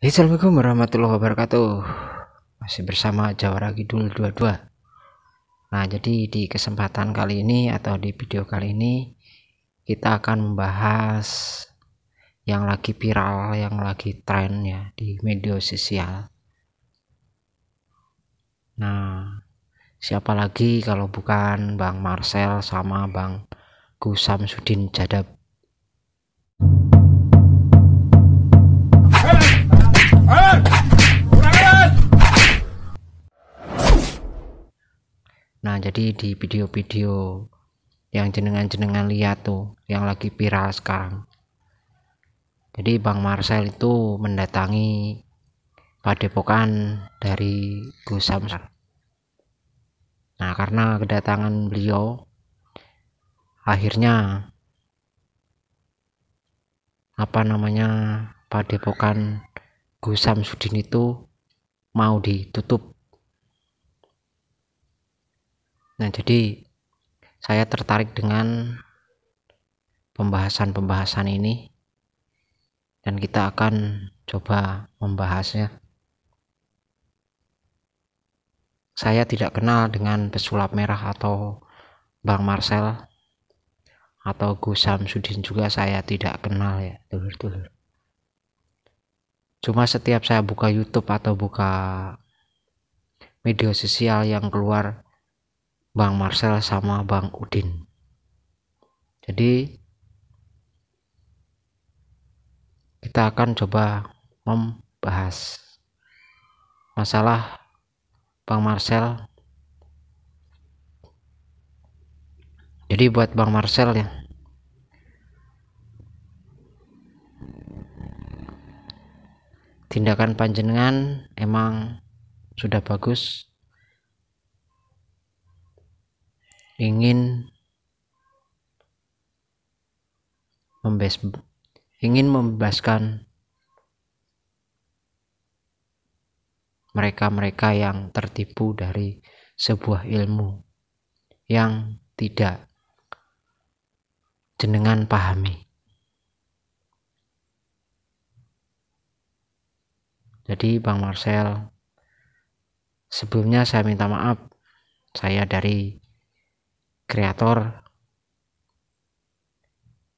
Assalamualaikum warahmatullahi wabarakatuh Masih bersama Jawara Kidul 22 Nah jadi di kesempatan kali ini atau di video kali ini Kita akan membahas yang lagi viral, yang lagi tren ya di media sosial Nah siapa lagi kalau bukan Bang Marcel sama Bang Gusam Sudin Jadab Nah, jadi di video-video yang jenengan-jenengan lihat tuh yang lagi viral sekarang. Jadi Bang Marcel itu mendatangi padepokan dari Gus Samsar. Nah, karena kedatangan beliau akhirnya apa namanya padepokan Gusam Sudin itu mau ditutup. Nah, jadi saya tertarik dengan pembahasan-pembahasan ini dan kita akan coba membahasnya. Saya tidak kenal dengan pesulap merah atau Bang Marcel atau Gus Samsudin juga saya tidak kenal ya, Tuh, tuh. Cuma setiap saya buka YouTube atau buka media sosial yang keluar Bang Marcel sama Bang Udin. Jadi kita akan coba membahas masalah Bang Marcel. Jadi buat Bang Marcel yang tindakan panjenengan emang sudah bagus ingin membes ingin membebaskan mereka-mereka yang tertipu dari sebuah ilmu yang tidak jenengan pahami. Jadi Bang Marcel, sebelumnya saya minta maaf. Saya dari kreator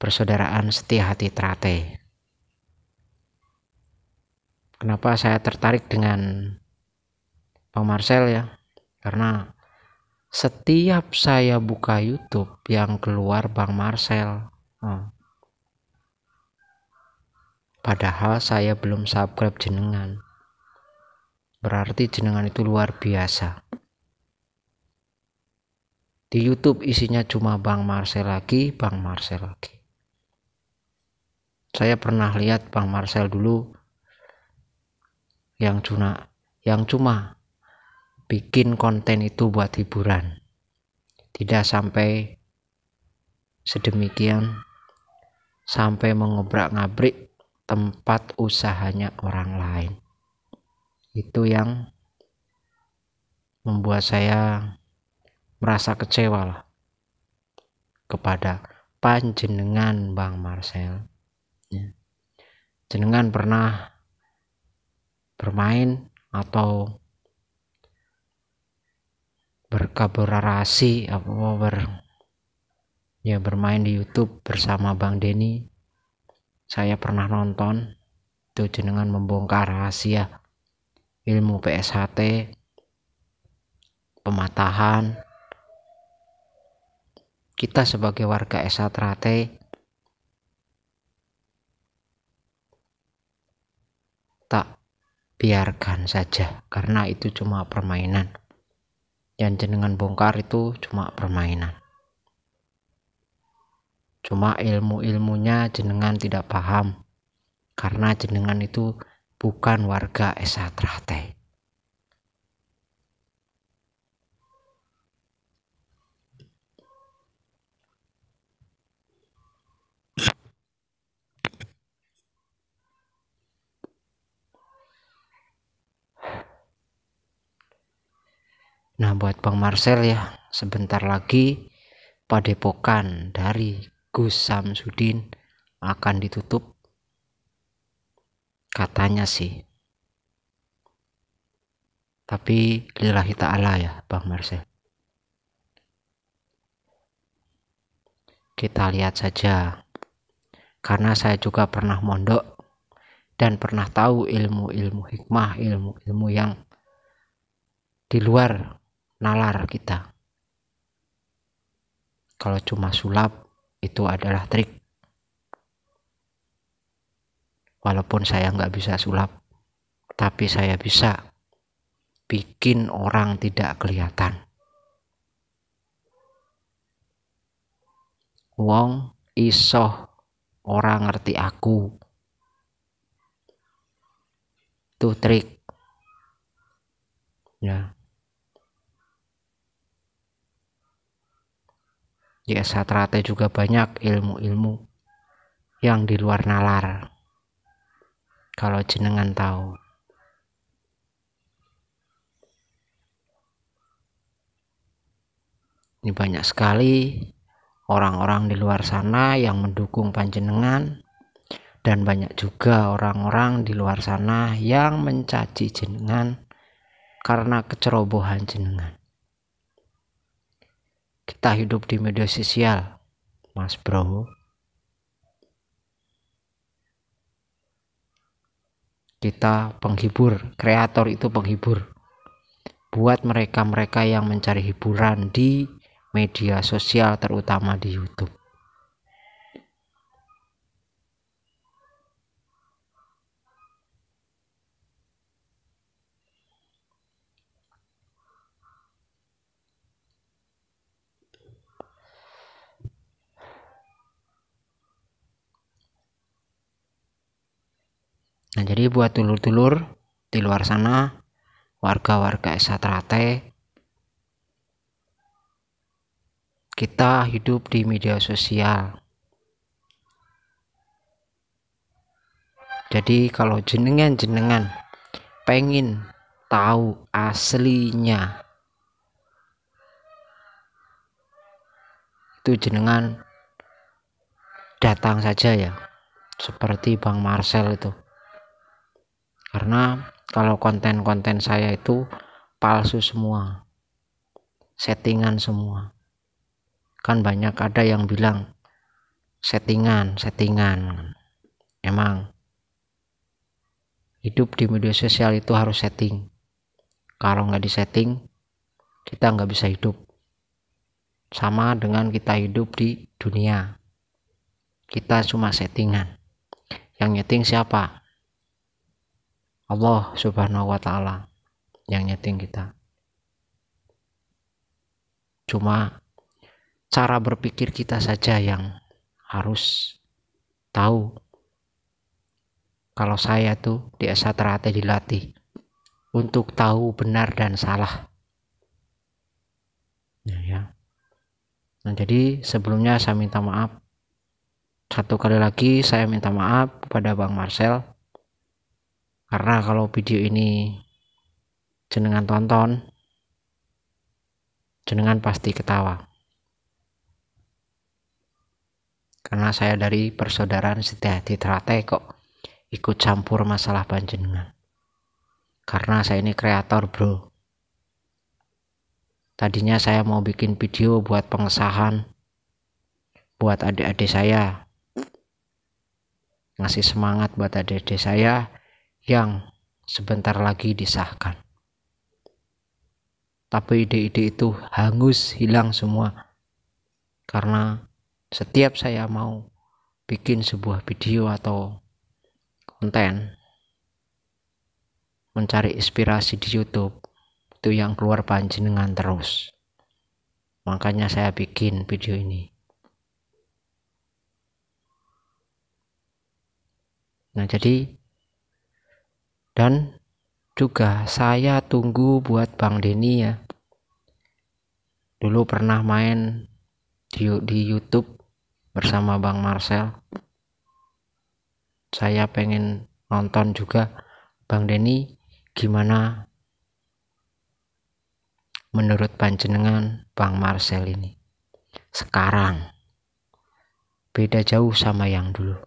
persaudaraan setia hati Trate. Kenapa saya tertarik dengan Bang Marcel ya? Karena setiap saya buka YouTube yang keluar Bang Marcel, oh, Padahal saya belum subscribe jenengan. Berarti jenengan itu luar biasa. Di YouTube isinya cuma Bang Marcel lagi, Bang Marcel lagi. Saya pernah lihat Bang Marcel dulu yang cuma yang cuma bikin konten itu buat hiburan. Tidak sampai sedemikian sampai mengobrak-ngabrik tempat usahanya orang lain. Itu yang membuat saya merasa kecewa lah kepada panjenengan Bang Marcel. Ya. Jenengan pernah bermain atau berkaborasi apa ber ya bermain di YouTube bersama Bang Denny saya pernah nonton itu jenengan membongkar rahasia ilmu PSHT pematahan kita sebagai warga Esatrate tak biarkan saja karena itu cuma permainan yang jenengan bongkar itu cuma permainan cuma ilmu-ilmunya jenengan tidak paham karena jenengan itu bukan warga Esa Trate Nah buat Bang Marcel ya sebentar lagi padepokan dari Gus Samsudin akan ditutup katanya sih tapi lillahi ta'ala ya Bang Marcel kita lihat saja karena saya juga pernah mondok dan pernah tahu ilmu-ilmu hikmah ilmu-ilmu yang di luar nalar kita kalau cuma sulap itu adalah trik walaupun saya nggak bisa sulap tapi saya bisa bikin orang tidak kelihatan wong iso orang ngerti aku itu trik ya di ya, Satrate juga banyak ilmu-ilmu yang di luar nalar kalau jenengan tahu ini banyak sekali orang-orang di luar sana yang mendukung panjenengan dan banyak juga orang-orang di luar sana yang mencaci jenengan karena kecerobohan jenengan kita hidup di media sosial, Mas Bro. Kita penghibur, kreator itu penghibur. Buat mereka-mereka yang mencari hiburan di media sosial terutama di YouTube. Nah, jadi buat dulur-dulur di luar sana, warga-warga Esatrate, kita hidup di media sosial. Jadi kalau jenengan-jenengan pengen tahu aslinya itu jenengan datang saja ya seperti Bang Marcel itu karena kalau konten-konten saya itu palsu semua settingan semua kan banyak ada yang bilang settingan settingan emang hidup di media sosial itu harus setting kalau nggak di setting, kita nggak bisa hidup sama dengan kita hidup di dunia kita cuma settingan yang nyeting siapa Allah Subhanahu wa taala yang nyeting kita. Cuma cara berpikir kita saja yang harus tahu kalau saya tuh di S1 dilatih untuk tahu benar dan salah. ya, ya. Nah, jadi sebelumnya saya minta maaf. Satu kali lagi saya minta maaf kepada Bang Marcel karena kalau video ini jenengan tonton jenengan pasti ketawa karena saya dari persaudaraan sejati terate kok ikut campur masalah panjenengan karena saya ini kreator bro tadinya saya mau bikin video buat pengesahan buat adik-adik saya ngasih semangat buat adik-adik saya yang sebentar lagi disahkan. Tapi ide-ide itu hangus hilang semua karena setiap saya mau bikin sebuah video atau konten mencari inspirasi di YouTube itu yang keluar panjenengan terus. Makanya saya bikin video ini. Nah, jadi dan juga saya tunggu buat Bang Denny ya. Dulu pernah main di, di YouTube bersama Bang Marcel. Saya pengen nonton juga Bang Denny gimana menurut panjenengan Bang Marcel ini sekarang beda jauh sama yang dulu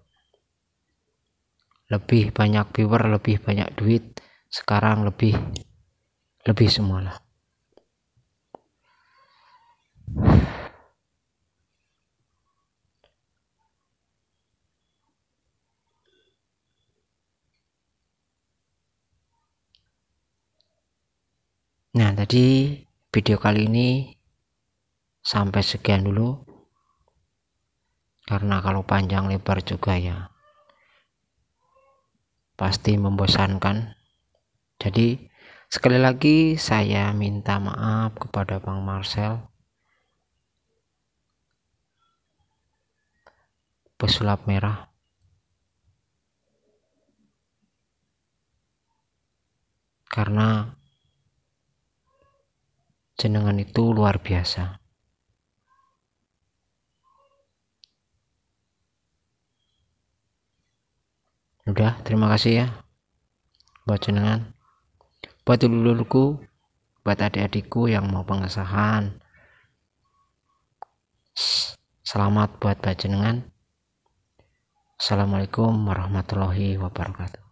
lebih banyak viewer lebih banyak duit sekarang lebih lebih semualah Nah, tadi video kali ini sampai sekian dulu. Karena kalau panjang lebar juga ya pasti membosankan. Jadi, sekali lagi saya minta maaf kepada Bang Marcel. Pesulap merah. Karena jenengan itu luar biasa. udah terima kasih ya buat jenengan buat dulurku buat adik-adikku yang mau pengesahan selamat buat bajenengan assalamualaikum warahmatullahi wabarakatuh